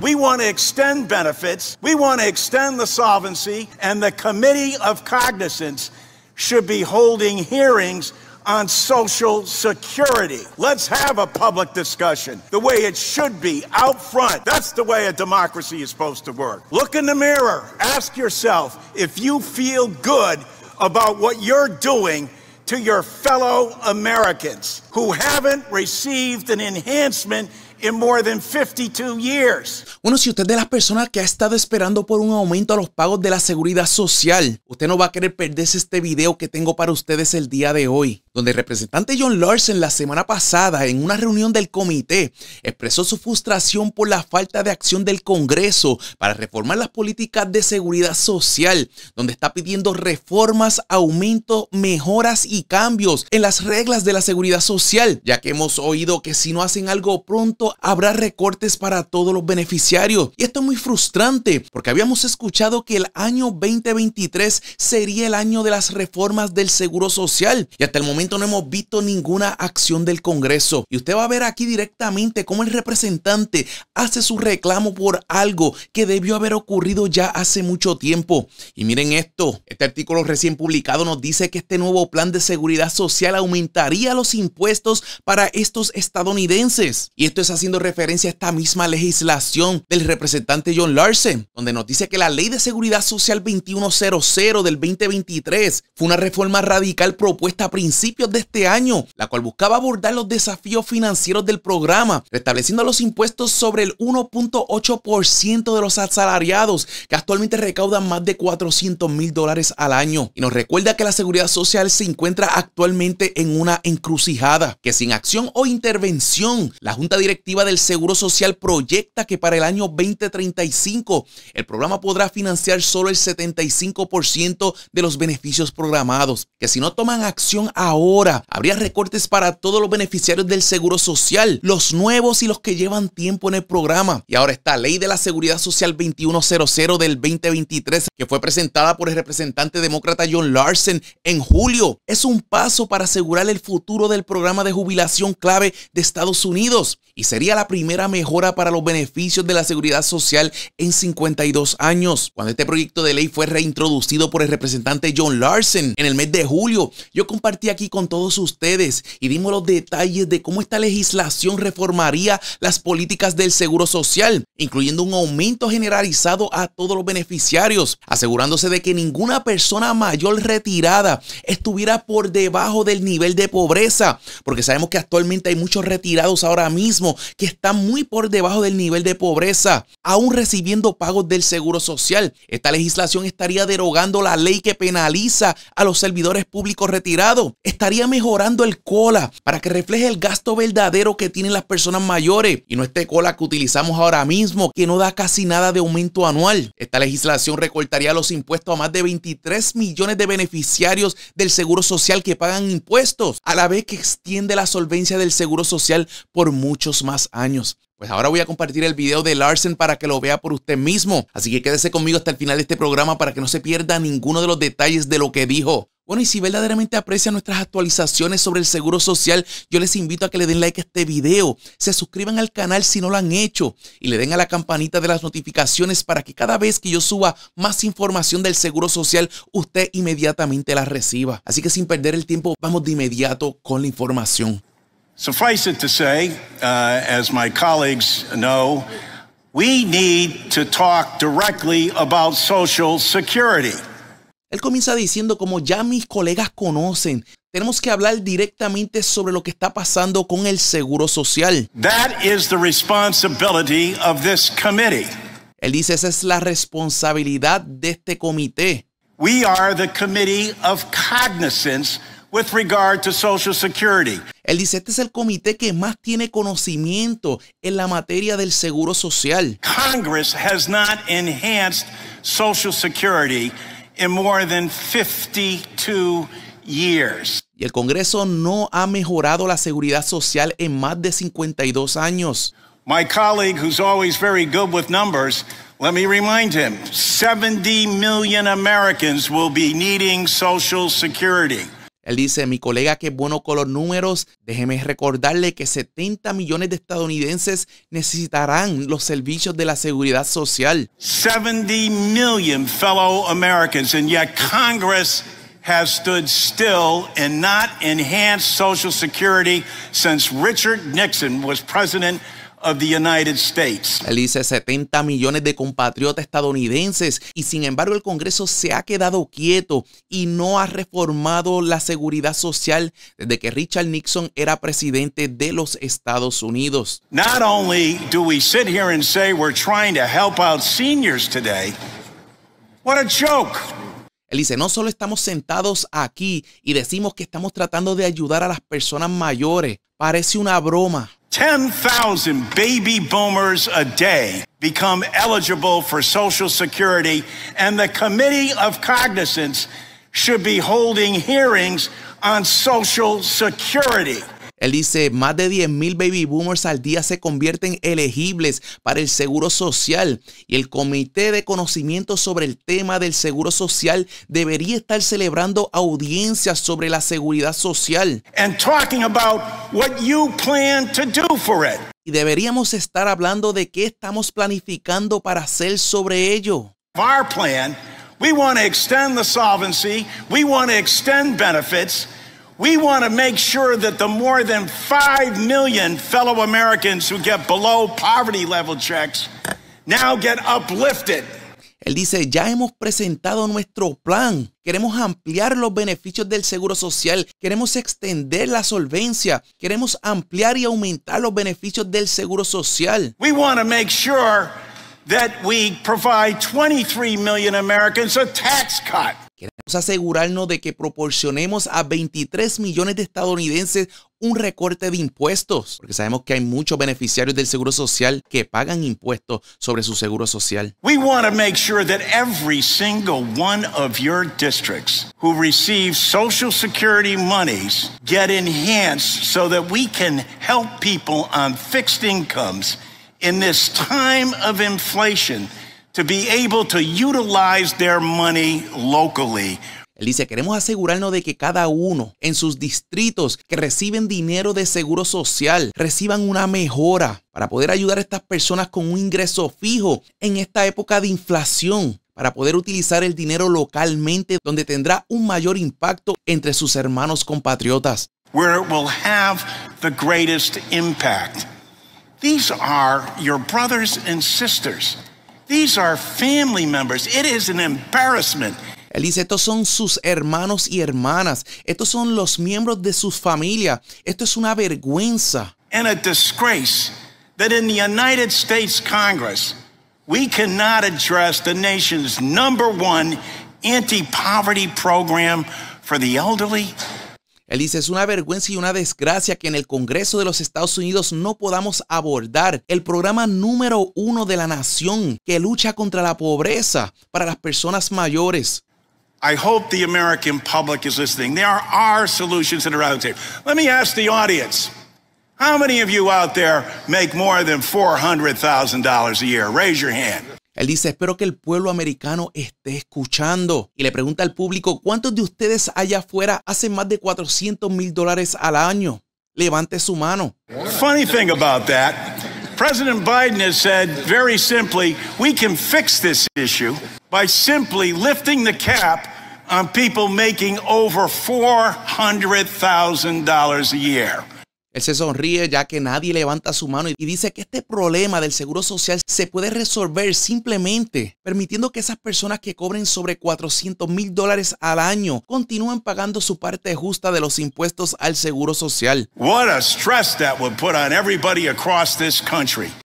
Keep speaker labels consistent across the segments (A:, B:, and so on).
A: We want to extend benefits. We want to extend the solvency. And the Committee of Cognizance should be holding hearings on Social Security. Let's have a public discussion the way it should be out front. That's the way a democracy is supposed to work. Look in the mirror. Ask yourself if you feel good about what you're doing to your fellow Americans who haven't received an enhancement in more than
B: 52 years. Bueno, si usted es de las personas que ha estado esperando por un aumento a los pagos de la seguridad social, usted no va a querer perderse este video que tengo para ustedes el día de hoy donde el representante John Larsen la semana pasada en una reunión del comité expresó su frustración por la falta de acción del Congreso para reformar las políticas de seguridad social, donde está pidiendo reformas, aumentos, mejoras y cambios en las reglas de la seguridad social, ya que hemos oído que si no hacen algo pronto habrá recortes para todos los beneficiarios. Y esto es muy frustrante porque habíamos escuchado que el año 2023 sería el año de las reformas del seguro social y hasta el momento no hemos visto ninguna acción del Congreso. Y usted va a ver aquí directamente cómo el representante hace su reclamo por algo que debió haber ocurrido ya hace mucho tiempo. Y miren esto, este artículo recién publicado nos dice que este nuevo plan de seguridad social aumentaría los impuestos para estos estadounidenses. Y esto es haciendo referencia a esta misma legislación del representante John Larsen, donde nos dice que la ley de seguridad social 2100 del 2023 fue una reforma radical propuesta a principios de este año, la cual buscaba abordar los desafíos financieros del programa, restableciendo los impuestos sobre el 1.8% de los asalariados, que actualmente recaudan más de 400 mil dólares al año. Y nos recuerda que la seguridad social se encuentra actualmente en una encrucijada, que sin acción o intervención, la Junta Directiva del Seguro Social proyecta que para el año 2035 el programa podrá financiar solo el 75% de los beneficios programados, que si no toman acción ahora, ahora. Habría recortes para todos los beneficiarios del Seguro Social, los nuevos y los que llevan tiempo en el programa. Y ahora está Ley de la Seguridad Social 2100 del 2023, que fue presentada por el representante demócrata John Larsen en julio. Es un paso para asegurar el futuro del programa de jubilación clave de Estados Unidos y sería la primera mejora para los beneficios de la seguridad social en 52 años. Cuando este proyecto de ley fue reintroducido por el representante John Larsen en el mes de julio, yo compartí aquí con todos ustedes y dimos los detalles de cómo esta legislación reformaría las políticas del Seguro Social, incluyendo un aumento generalizado a todos los beneficiarios, asegurándose de que ninguna persona mayor retirada estuviera por debajo del nivel de pobreza, porque sabemos que actualmente hay muchos retirados ahora mismo que están muy por debajo del nivel de pobreza, aún recibiendo pagos del Seguro Social. Esta legislación estaría derogando la ley que penaliza a los servidores públicos retirados estaría mejorando el cola para que refleje el gasto verdadero que tienen las personas mayores y no este cola que utilizamos ahora mismo que no da casi nada de aumento anual. Esta legislación recortaría los impuestos a más de 23 millones de beneficiarios del Seguro Social que pagan impuestos, a la vez que extiende la solvencia del Seguro Social por muchos más años. Pues ahora voy a compartir el video de Larsen para que lo vea por usted mismo. Así que quédese conmigo hasta el final de este programa para que no se pierda ninguno de los detalles de lo que dijo. Bueno, y si verdaderamente aprecian nuestras actualizaciones sobre el seguro social, yo les invito a que le den like a este video, se suscriban al canal si no lo han hecho y le den a la campanita de las notificaciones para que cada vez que yo suba más información del seguro social, usted inmediatamente la reciba. Así que sin perder el tiempo, vamos de inmediato con la información.
A: Suffice to say, uh, as my colleagues know, we need to talk Social Security.
B: Él comienza diciendo, como ya mis colegas conocen, tenemos que hablar directamente sobre lo que está pasando con el seguro social.
A: That is the responsibility
B: of this committee. Él dice, esa es la responsabilidad de este comité. We are the committee of cognizance with regard to Social Security. Él dice, este es el comité que más tiene conocimiento en la materia del seguro
A: social. Congress has not enhanced Social Security. in more than 52 years. Y el Congreso no
B: ha mejorado la seguridad social en más de 52 años. My colleague, who's
A: always very good with numbers, let me remind him 70 million Americans will be needing Social Security. Él dice, mi colega que bueno con los
B: números, déjeme recordarle que 70 millones de estadounidenses necesitarán
A: los servicios de la seguridad social. 70 million fellow Americans, and yet Congress has stood still and not enhanced Social Security since Richard Nixon was president Of United
B: States. Él dice 70 millones de compatriotas estadounidenses y sin embargo el Congreso se ha quedado quieto y no ha reformado la seguridad social desde que Richard Nixon era presidente de los Estados Unidos. Not Él dice, no solo estamos sentados aquí y decimos que estamos tratando de ayudar a las personas mayores, parece una broma.
A: 10,000 baby boomers a day become eligible for Social Security, and the Committee of Cognizance should be holding hearings on Social
B: Security. Él dice, más de 10.000 baby boomers al día se convierten elegibles para el seguro social y el Comité de Conocimiento sobre el tema del seguro social debería estar celebrando audiencias sobre la seguridad social. And talking about what you plan to do for it. Y deberíamos estar hablando de
A: qué estamos planificando para hacer sobre ello. Our plan, we want to extend the solvency, we want to extend benefits. We want to make sure that the more than 5 million fellow Americans who get below poverty level checks now get uplifted
B: Él dice, ya hemos presentado nuestro plan, queremos ampliar los beneficios del Seguro Social, queremos extender la solvencia, queremos ampliar y aumentar los beneficios del Seguro Social. We want to make sure that we provide 23 million Americans a tax cut asegurarnos de que proporcionemos a 23 millones de estadounidenses un recorte de impuestos, porque sabemos que hay muchos beneficiarios del seguro social que pagan impuestos sobre su seguro social.
A: We want to make sure that every single one of your districts who receive social security monies get enhanced so that we can help people on fixed incomes in this time of inflation to money
B: locally. Él dice, queremos asegurarnos de que cada uno en sus distritos que reciben dinero de seguro social reciban una mejora para poder ayudar a estas personas con un ingreso fijo en esta época de inflación, para poder utilizar el dinero localmente donde tendrá un mayor impacto entre sus hermanos compatriotas.
A: are your brothers sisters. These are family members. It is an embarrassment.
B: Él dice, estos son sus hermanos y hermanas. Estos son los miembros de su familia.
A: Esto es una vergüenza. And a disgrace that in the United States Congress, we cannot address the nation's number one anti-poverty program for the elderly Él dice, es una vergüenza y una
B: desgracia que en el Congreso de los Estados Unidos no podamos abordar el programa número
A: uno de la nación que lucha contra la pobreza
B: para las personas mayores.
A: I hope the American public is listening. There are solutions that are out there. Let me ask the audience. How many of you out there make more than $400,000 a year? Raise your hand.
B: Él dice, espero que el pueblo americano esté escuchando. Y le pregunta al público, ¿cuántos de ustedes allá afuera hacen más de 400 mil dólares al
A: año? Levante su mano. Funny thing about that, President Biden has said very simply, we can fix this issue by simply lifting the cap on people making over $400,000
B: a year. Él se sonríe ya que nadie levanta su mano y dice que este problema del seguro social se puede resolver simplemente permitiendo que esas personas que cobren sobre 400 mil dólares al año continúen pagando su parte justa de los impuestos al seguro social.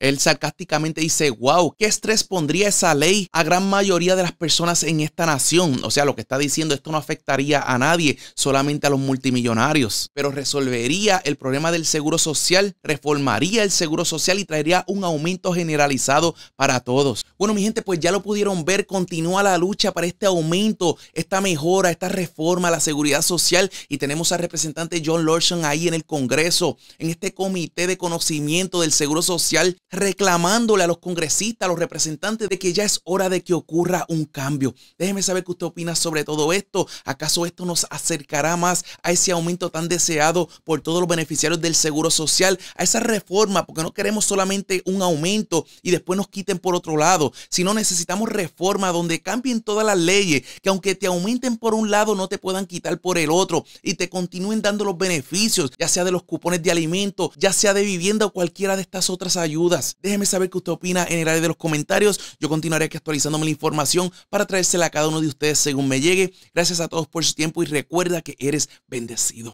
B: Él sarcásticamente dice, wow, qué estrés pondría esa ley a gran mayoría de las personas en esta nación. O sea, lo que está diciendo, esto no afectaría a nadie, solamente a los multimillonarios, pero resolvería el problema del Seguro Social, reformaría el Seguro Social y traería un aumento generalizado para todos. Bueno, mi gente, pues ya lo pudieron ver, continúa la lucha para este aumento, esta mejora, esta reforma a la seguridad social y tenemos al representante John Lorson ahí en el Congreso, en este comité de conocimiento del Seguro Social, reclamándole a los congresistas, a los representantes de que ya es hora de que ocurra un cambio. Déjeme saber qué usted opina sobre todo esto. ¿Acaso esto nos acercará más a ese aumento tan deseado por todos los beneficiarios? del seguro social, a esa reforma, porque no queremos solamente un aumento y después nos quiten por otro lado, sino necesitamos reforma donde cambien todas las leyes, que aunque te aumenten por un lado, no te puedan quitar por el otro y te continúen dando los beneficios, ya sea de los cupones de alimento ya sea de vivienda o cualquiera de estas otras ayudas. Déjeme saber qué usted opina en el área de los comentarios. Yo continuaré aquí actualizándome la información para traérsela a cada uno de ustedes según me llegue. Gracias a todos por su tiempo y recuerda que eres bendecido.